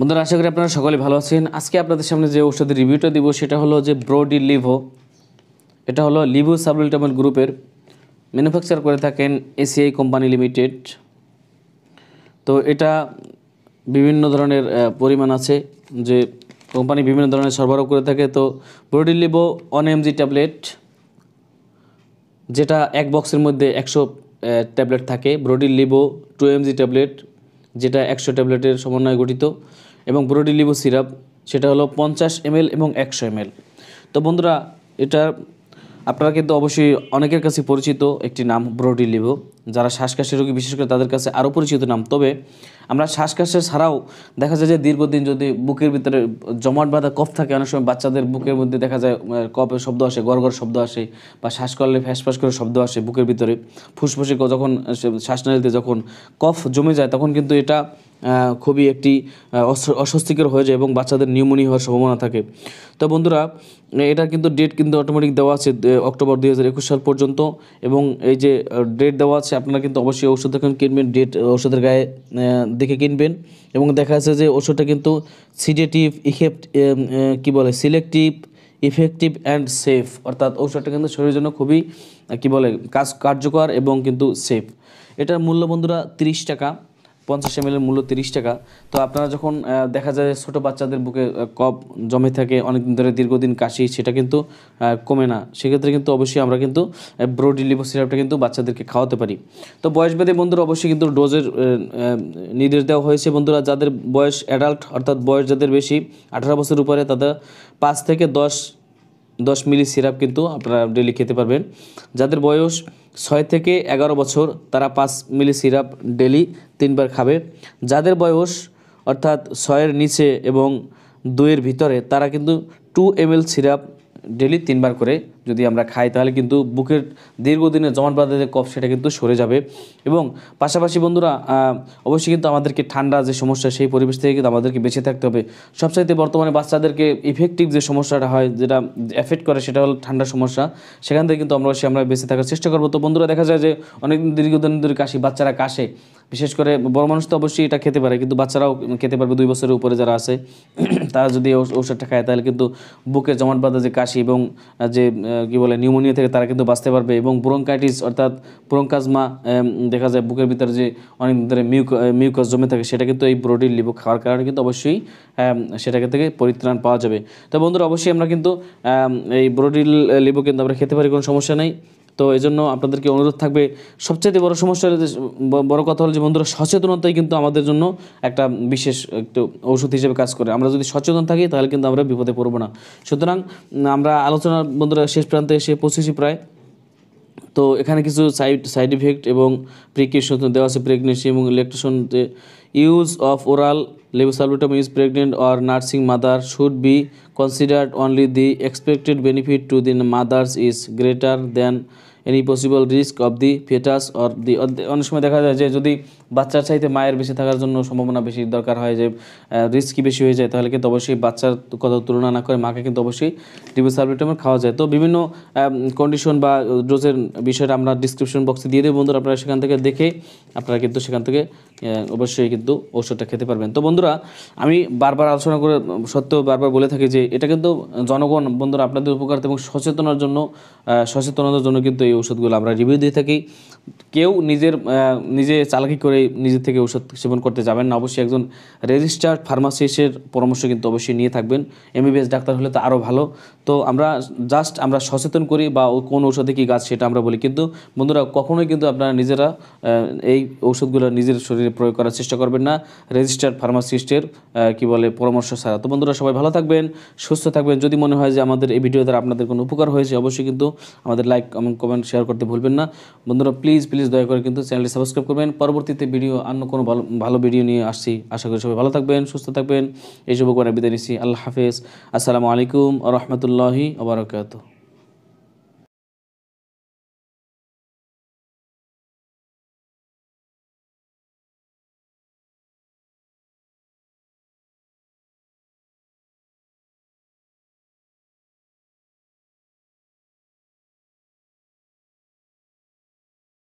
বন্ধুরা আশা করি আপনারা সকলে ভালো আছেন আজকে আপনাদের সামনে যে ওষুধের রিভিউটা দিব সেটা হলো যে ব্রোডি লিভো এটা হলো লিভো সাবলিটামল গ্রুপের ম্যানুফ্যাকচার করে থাকেন এসিআই কোম্পানি লিমিটেড তো এটা বিভিন্ন ধরনের পরিমাণ আছে যে কোম্পানি বিভিন্ন ধরনের সরবরাহ করে থাকে তো ব্রোডি লিভো ওয়ান এমজি ট্যাবলেট যেটা এক বক্সের মধ্যে একশো ট্যাবলেট থাকে ব্রোডি লিভো টু এমজি ট্যাবলেট যেটা একশো ট্যাবলেটের সমন্বয়ে গঠিত এবং ব্রোডি লিবু সিরাপ সেটা হলো পঞ্চাশ এমএল এবং একশো এমএল তো বন্ধুরা এটা আপনারা কিন্তু অবশ্যই অনেকের কাছে পরিচিত একটি নাম ব্রোডি লিবু যারা শ্বাসকাশে রোগী বিশেষ করে তাদের কাছে আরও পরিচিত নাম তবে আমরা শ্বাসকাশে ছাড়াও দেখা যায় যে দীর্ঘদিন যদি বুকের ভিতরে জমাট বাঁধা কফ থাকে অনেক সময় বাচ্চাদের বুকের মধ্যে দেখা যায় কফের শব্দ আসে গড় শব্দ আসে বা শ্বাস করলে ফ্যাঁসফ্যাস করে শব্দ আসে বুকের ভিতরে ফুসফুসে যখন শ্বাসনালীতে যখন কফ জমে যায় তখন কিন্তু এটা খুবই একটি অস্বস্তিকর হয়ে যায় এবং বাচ্চাদের নিউমোনি হওয়ার সম্ভাবনা থাকে তো বন্ধুরা এটা কিন্তু ডেট কিন্তু অটোমেটিক দেওয়া আছে অক্টোবর দুই সাল পর্যন্ত এবং এই যে ডেট দেওয়া আছে আপনারা কিন্তু অবশ্যই ওষুধ যখন কিনবেন ডেট ওষুধের গায়ে দেখে কিনবেন এবং দেখা যাচ্ছে যে ওষুধটা কিন্তু সিডেটিভ ইফেক্ট কী বলে সিলেক্টিভ ইফেক্টিভ অ্যান্ড সেফ অর্থাৎ ওষুধটা কিন্তু শরীরের জন্য খুবই কী বলে কাজ কার্যকর এবং কিন্তু সেফ এটার মূল্য বন্ধুরা তিরিশ টাকা পঞ্চাশ এম মূল্য তিরিশ টাকা তো আপনারা যখন দেখা যায় ছোট বাচ্চাদের বুকে কপ জমে থাকে অনেকদিন ধরে দীর্ঘদিন কাশি সেটা কিন্তু কমে না সেক্ষেত্রে কিন্তু অবশ্যই আমরা কিন্তু ব্রোডি লিভো সিরাপটা কিন্তু বাচ্চাদেরকে খাওয়াতে পারি তো বয়স বন্ধুরা অবশ্যই কিন্তু ডোজের নির্দেশ দেওয়া হয়েছে বন্ধুরা যাদের বয়স অ্যাডাল্ট অর্থাৎ বয়স যাদের বেশি আঠারো বছর উপরে তাদের পাঁচ থেকে দশ দশ মিলি সিরাপ কিন্তু আপনারা ডেলি খেতে পারবেন যাদের বয়স ছয় থেকে এগারো বছর তারা পাঁচ মিলি সিরাপ ডেলি তিনবার খাবে যাদের বয়স অর্থাৎ ছয়ের নিচে এবং দুইয়ের ভিতরে তারা কিন্তু টু এম সিরাপ ডেলি তিনবার করে যদি আমরা খাই তাহলে কিন্তু বুকের দীর্ঘদিনের জমাট বাঁধা যে কফ সেটা কিন্তু সরে যাবে এবং পাশাপাশি বন্ধুরা অবশ্যই কিন্তু আমাদেরকে ঠান্ডা যে সমস্যা সেই পরিবেশ থেকে কিন্তু আমাদেরকে বেঁচে থাকতে হবে সবচাইতে বর্তমানে বাচ্চাদেরকে ইফেক্টিভ যে সমস্যাটা হয় যেটা এফেক্ট করে সেটা হল ঠান্ডা সমস্যা সেখান থেকে কিন্তু আমরা অবশ্যই আমরা বেঁচে থাকার চেষ্টা করবো তো বন্ধুরা দেখা যায় যে অনেক দীর্ঘদিন ধরে কাশি বাচ্চারা কাশে বিশেষ করে বড় মানুষ তো অবশ্যই এটা খেতে পারে কিন্তু বাচ্চারাও খেতে পারবে দুই বছরের উপরে যারা আছে তারা যদি ঔষধটা খায় তাহলে কিন্তু বুকে জমাট বাঁধা যে কাশি এবং যে কি বলে নিউমোনিয়া থেকে তারা কিন্তু বাঁচতে পারবে এবং ব্রোঙ্কাইটিস অর্থাৎ ব্রোঙ্কাজমা দেখা যায় বুকের ভিতরে যে অনেক ধরে মিউক মিউকাস জমে থাকে সেটা কিন্তু এই ব্রোডির লিবু খাওয়ার কারণে কিন্তু অবশ্যই সেটাকে থেকে পরিত্রাণ পাওয়া যাবে তো বন্ধুরা অবশ্যই আমরা কিন্তু এই ব্রোডিল লিবু কিন্তু আমরা খেতে পারি কোনো সমস্যা নেই তো এই জন্য আপনাদেরকে অনুরোধ থাকবে সবচেয়ে বড় সমস্যা হলো যে বড় কথা হলো যে বন্ধুরা সচেতনতাই কিন্তু আমাদের জন্য একটা বিশেষ একটু ঔষধ হিসেবে কাজ করে আমরা যদি সচেতন থাকি তাহলে কিন্তু আমরা বিপদে পড়ব না সুতরাং আমরা আলোচনার বন্ধুরা শেষ প্রান্তে এসে পৌঁছেছি প্রায় তো এখানে কিছু সাইড সাইড ইফেক্ট এবং প্রিকিউশন দেওয়া আছে প্রেগনেন্সি এবং lactation use of oral levosalbutamol is pregnant or nursing mother should be considered only the expected benefit to the mothers is greater than any possible risk of the foetus or the অনেক সময় দেখা যায় যে যদি বাচ্চার চাইতে মায়ের বেশি থাকার জন্য সম্ভাবনা বেশি দরকার হয় যে রিস্কি বেশি হয়ে যায় তাহলে কিন্তু অবশ্যই বাচ্চার কথা তুলনা না করে মাকে কিন্তু অবশ্যই ডিবোসালবিটামিন খাওয়া যায় তো বিভিন্ন কন্ডিশন বা ডোজের বিষয়টা আমরা ডিসক্রিপশন বক্সে দিয়ে দেবো বন্ধুরা আপনারা সেখান থেকে দেখে আপনারা কিন্তু সেখান থেকে অবশ্যই কিন্তু ওষুধটা খেতে পারবেন তো বন্ধুরা আমি বারবার আলোচনা করে সত্ত্বেও বারবার বলে থাকি যে এটা কিন্তু জনগণ বন্ধুরা আপনাদের উপকার এবং সচেতনার জন্য সচেতনতার জন্য কিন্তু এই ওষুধগুলো আমরা রিভিউ দিয়ে থাকি কেউ নিজের নিজে চালাকি করে করে নিজে থেকে ওষুধ সেবন করতে যাবেন না অবশ্যই একজন রেজিস্টার্ড ফার্মাসিস্টের পরামর্শ কিন্তু অবশ্যই নিয়ে থাকবেন এমবিবিএস ডাক্তার হলে তো আরও ভালো তো আমরা জাস্ট আমরা সচেতন করি বা কোন ওষুধে কী গাছ সেটা আমরা বলি কিন্তু বন্ধুরা কখনোই কিন্তু আপনারা নিজেরা এই ওষুধগুলো নিজের শরীরে প্রয়োগ করার চেষ্টা করবেন না রেজিস্টার্ড ফার্মাসিস্টের কি বলে পরামর্শ ছাড়া তো বন্ধুরা সবাই ভালো থাকবেন সুস্থ থাকবেন যদি মনে হয় যে আমাদের এই ভিডিও দ্বারা আপনাদের কোনো উপকার হয়েছে অবশ্যই কিন্তু আমাদের লাইক এবং কমেন্ট শেয়ার করতে ভুলবেন না বন্ধুরা প্লিজ প্লিজ দয়া করে কিন্তু চ্যানেলটি সাবস্ক্রাইব করবেন পরবর্তীতে ভিডিও অন্য কোনো ভালো ভালো ভিডিও নিয়ে আসছি আশা করি সবাই ভালো থাকবেন সুস্থ থাকবেন এই করে বিদায় নিচ্ছি আল্লাহ হাফেজ আসসালামু আলাইকুম রহমতুল্লাহি আবরকাত